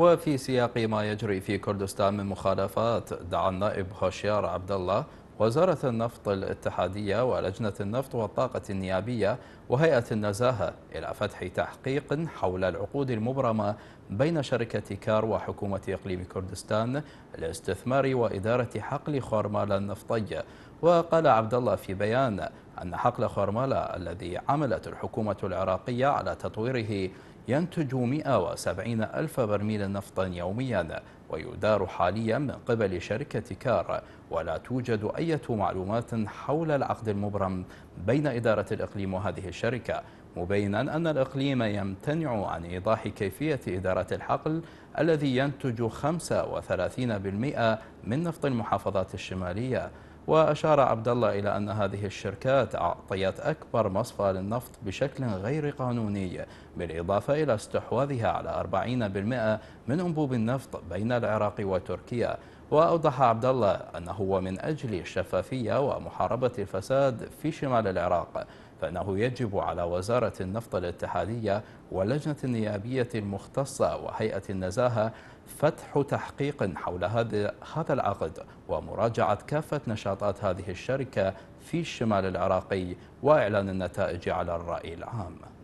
وفي سياق ما يجري في كردستان من مخالفات دعا النائب هوشيار عبد الله وزارة النفط الاتحادية ولجنة النفط والطاقة النيابية وهيئة النزاهة إلى فتح تحقيق حول العقود المبرمة بين شركة كار وحكومة إقليم كردستان لاستثمار وإدارة حقل خرمال النفطية وقال عبد الله في بيان أن حقل خرمالة الذي عملت الحكومة العراقية على تطويره ينتج 170 ألف برميل نفطا يوميا ويدار حاليا من قبل شركة كار ولا توجد أي معلومات حول العقد المبرم بين إدارة الإقليم وهذه الشركة مبينا أن الإقليم يمتنع عن إيضاح كيفية إدارة الحقل الذي ينتج 35% من نفط المحافظات الشمالية وأشار عبد الله إلى أن هذه الشركات أعطيت أكبر مصفى للنفط بشكل غير قانوني بالإضافة إلى استحواذها على 40% من أنبوب النفط بين العراق وتركيا وأوضح عبد الله أنه من أجل الشفافية ومحاربة الفساد في شمال العراق فإنه يجب على وزارة النفط الاتحادية واللجنة النيابية المختصة وهيئة النزاهة فتح تحقيق حول هذا العقد ومراجعة كافة نشاطات هذه الشركة في الشمال العراقي وإعلان النتائج على الرأي العام